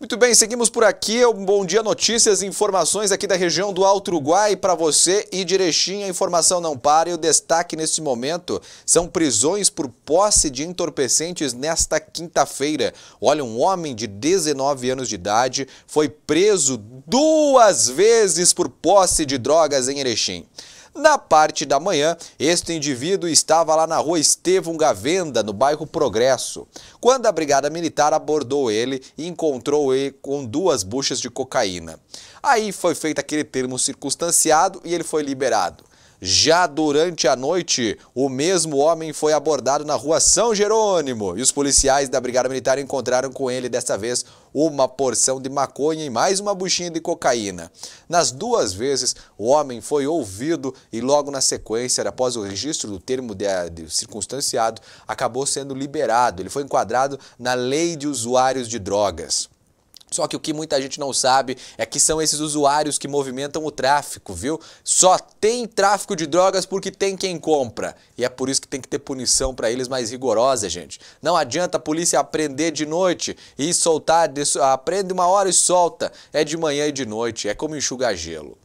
Muito bem, seguimos por aqui. É bom dia, notícias e informações aqui da região do Alto Uruguai para você e direitinho. A informação não para e o destaque neste momento são prisões por posse de entorpecentes nesta quinta-feira. Olha, um homem de 19 anos de idade foi preso duas vezes por posse de drogas em Erechim. Na parte da manhã, este indivíduo estava lá na rua Estevão Gavenda, no bairro Progresso, quando a Brigada Militar abordou ele e encontrou ele com duas buchas de cocaína. Aí foi feito aquele termo circunstanciado e ele foi liberado. Já durante a noite, o mesmo homem foi abordado na rua São Jerônimo e os policiais da Brigada Militar encontraram com ele, desta vez, uma porção de maconha e mais uma buchinha de cocaína. Nas duas vezes, o homem foi ouvido e logo na sequência, após o registro do termo de, de circunstanciado, acabou sendo liberado. Ele foi enquadrado na Lei de Usuários de Drogas. Só que o que muita gente não sabe é que são esses usuários que movimentam o tráfico, viu? Só tem tráfico de drogas porque tem quem compra. E é por isso que tem que ter punição para eles mais rigorosa, gente. Não adianta a polícia aprender de noite e soltar, aprende uma hora e solta. É de manhã e de noite, é como enxugar gelo.